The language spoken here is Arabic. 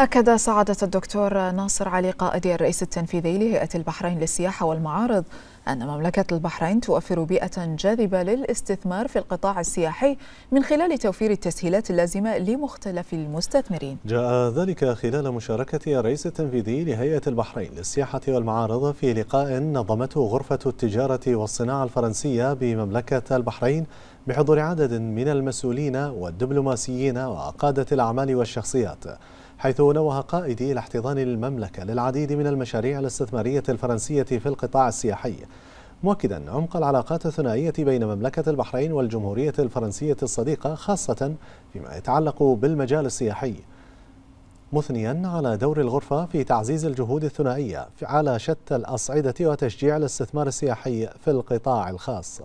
أكد سعادة الدكتور ناصر علي قائد الرئيس التنفيذي لهيئة البحرين للسياحة والمعارض أن مملكة البحرين توفر بيئة جاذبة للاستثمار في القطاع السياحي من خلال توفير التسهيلات اللازمة لمختلف المستثمرين جاء ذلك خلال مشاركة الرئيس التنفيذي لهيئة البحرين للسياحة والمعارض في لقاء نظمته غرفة التجارة والصناعة الفرنسية بمملكة البحرين بحضور عدد من المسؤولين والدبلوماسيين وقادة الأعمال والشخصيات حيث نوه قائدي إلى احتضان المملكة للعديد من المشاريع الاستثمارية الفرنسية في القطاع السياحي مؤكدا عمق العلاقات الثنائية بين مملكة البحرين والجمهورية الفرنسية الصديقة خاصة فيما يتعلق بالمجال السياحي مثنيا على دور الغرفة في تعزيز الجهود الثنائية على شتى الأصعدة وتشجيع الاستثمار السياحي في القطاع الخاص